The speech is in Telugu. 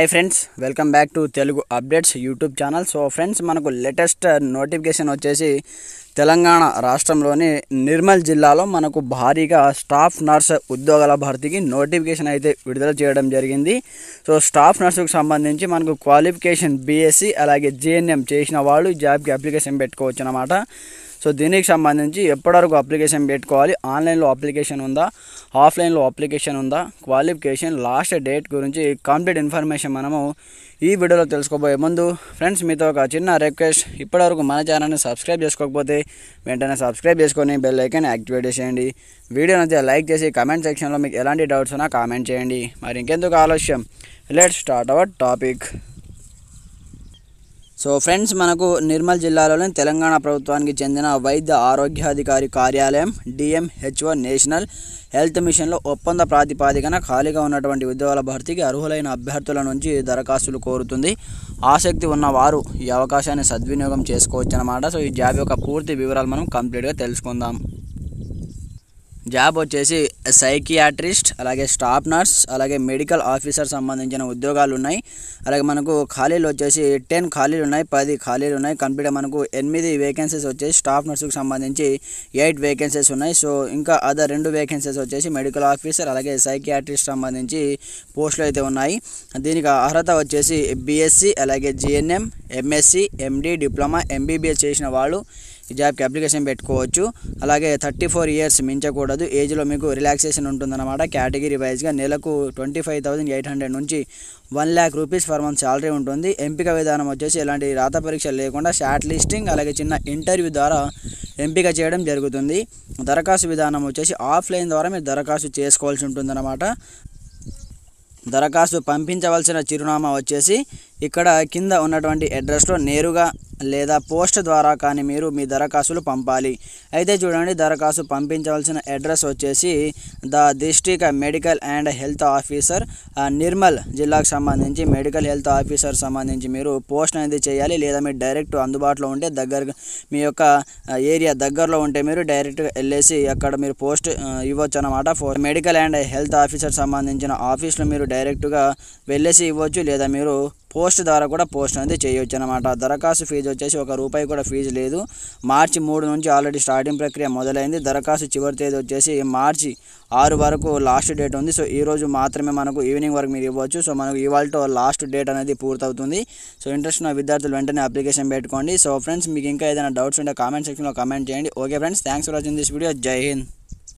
hi friends welcome back to Telugu updates YouTube channel so friends మనకు లేటెస్ట్ నోటిఫికేషన్ వచ్చేసి తెలంగాణ రాష్ట్రంలోని నిర్మల్ జిల్లాలో మనకు భారీగా స్టాఫ్ నర్స్ ఉద్యోగాల భర్తీకి నోటిఫికేషన్ అయితే విడుదల చేయడం జరిగింది సో స్టాఫ్ నర్సుకు సంబంధించి మనకు క్వాలిఫికేషన్ బీఎస్సీ అలాగే జేఎన్ఎం చేసిన వాళ్ళు జాబ్కి అప్లికేషన్ పెట్టుకోవచ్చు అన్నమాట సో దీనికి సంబంధించి ఎప్పటివరకు అప్లికేషన్ పెట్టుకోవాలి ఆన్లైన్లో అప్లికేషన్ ఉందా ఆఫ్లైన్లో అప్లికేషన్ ఉందా క్వాలిఫికేషన్ లాస్ట్ డేట్ గురించి కంప్లీట్ ఇన్ఫర్మేషన్ మనము ఈ వీడియోలో తెలుసుకోబోయే ముందు ఫ్రెండ్స్ మీతో ఒక చిన్న రిక్వెస్ట్ ఇప్పటివరకు మన ఛానల్ని సబ్స్క్రైబ్ చేసుకోకపోతే వెంటనే సబ్స్క్రైబ్ చేసుకొని బెల్ ఐకన్ యాక్టివేట్ చేసేయండి వీడియో నచ్చే లైక్ చేసి కామెంట్ సెక్షన్లో మీకు ఎలాంటి డౌట్స్ ఉన్నా కామెంట్ చేయండి మరి ఇంకెందుకు ఆలస్యం let start our topic so friends మనకు నిర్మల్ జిల్లాలోని తెలంగాణ ప్రభుత్వానికి చెందిన వైద్య ఆరోగ్యాధికారి కార్యాలయం డిఎంహెచ్ఓ నేషనల్ హెల్త్ మిషన్లో ఒప్పంద ప్రాతిపాదికన ఖాళీగా ఉన్నటువంటి ఉద్యోగాల భర్తీకి అర్హులైన అభ్యర్థుల నుంచి దరఖాస్తులు కోరుతుంది ఆసక్తి ఉన్నవారు ఈ అవకాశాన్ని సద్వినియోగం చేసుకోవచ్చు అన్నమాట సో ఈ జాబ్ యొక్క పూర్తి వివరాలు మనం కంప్లీట్గా తెలుసుకుందాం జాబ్ వచ్చేసి సైకియాట్రిస్ట్ అలాగే స్టాఫ్ నర్స్ అలాగే మెడికల్ ఆఫీసర్ సంబంధించిన ఉద్యోగాలు ఉన్నాయి అలాగే మనకు ఖాళీలు వచ్చేసి టెన్ ఖాళీలు ఉన్నాయి పది ఖాళీలు ఉన్నాయి కంప్లీట్ మనకు ఎనిమిది వేకెన్సీస్ వచ్చేసి స్టాఫ్ నర్సుకు సంబంధించి ఎయిట్ వేకెన్సీస్ ఉన్నాయి సో ఇంకా అదర్ రెండు వేకెన్సీస్ వచ్చేసి మెడికల్ ఆఫీసర్ అలాగే సైకియాట్రిస్ట్ సంబంధించి పోస్టులు అయితే ఉన్నాయి దీనికి అర్హత వచ్చేసి బీఎస్సీ అలాగే GNM MSc MD diploma MBBS చేసిన వాళ్ళు ఈ జాబ్కి అప్లికేషన్ పెట్టుకోవచ్చు అలాగే థర్టీ ఫోర్ ఇయర్స్ మించకూడదు ఏజ్లో మీకు రిలాక్సేషన్ ఉంటుందన్నమాట కేటగిరీ వైజ్గా నెలకు twenty five thousand eight hundred నుంచి one lakh rupees for month salary ఉంటుంది ఎంపిక విధానం వచ్చేసి ఎలాంటి రాత పరీక్షలు లేకుండా షార్ట్ లిస్టింగ్ అలాగే చిన్న ఇంటర్వ్యూ ద్వారా ఎంపిక చేయడం జరుగుతుంది దరఖాస్తు విధానం వచ్చేసి ఆఫ్లైన్ ద్వారా మీరు దరఖాస్తు చేసుకోవాల్సి ఉంటుందన్నమాట దరఖాస్తు పంపించవలసిన చిరునామా వచ్చేసి ఇక్కడ కింద ఉన్నటువంటి అడ్రస్లో నేరుగా లేదా పోస్ట్ ద్వారా కానీ మీరు మీ దరఖాస్తులు పంపాలి అయితే చూడండి దరఖాస్తు పంపించవలసిన అడ్రస్ వచ్చేసి the district medical and health officer Nirmal జిల్లాకు సంబంధించి మెడికల్ హెల్త్ ఆఫీసర్ సంబంధించి మీరు పోస్ట్ అనేది చేయాలి లేదా మీరు డైరెక్ట్ అందుబాటులో ఉంటే దగ్గర మీ యొక్క ఏరియా దగ్గరలో ఉంటే మీరు డైరెక్ట్ వెళ్ళేసి అక్కడ మీరు పోస్ట్ ఇవ్వచ్చు అనమాట మెడికల్ అండ్ హెల్త్ ఆఫీసర్ సంబంధించిన ఆఫీస్లో మీరు డైరెక్ట్గా వెళ్ళేసి ఇవ్వచ్చు లేదా మీరు పోస్ట్ ద్వారా కూడా పోస్ట్ అనేది చేయొచ్చు అనమాట దరఖాస్తు ఫీజు వచ్చేసి ఒక రూపాయి కూడా ఫీజు లేదు మార్చి మూడు నుంచి ఆల్రెడీ స్టార్టింగ్ ప్రక్రియ మొదలైంది దరఖాస్తు చివరి తేదీ వచ్చేసి మార్చి ఆరు వరకు లాస్ట్ డేట్ ఉంది సో ఈ రోజు మాత్రమే మనకు ఈవినింగ్ వరకు మీరు ఇవ్వచ్చు సో మనకు ఇవాళ లాస్ట్ డేట్ అనేది పూర్తవుతుంది సో ఇంట్రెస్ట్ ఉన్న విద్యార్థులు వెంటనే అప్లికేషన్ పెట్టుకోండి సో ఫ్రెండ్స్ మీకు ఇంకా ఏదైనా డౌట్స్ ఉంటే కామెంట్ సెక్షన్లో కామెంట్ చేయండి okay friends thanks for watching this video జై హింద్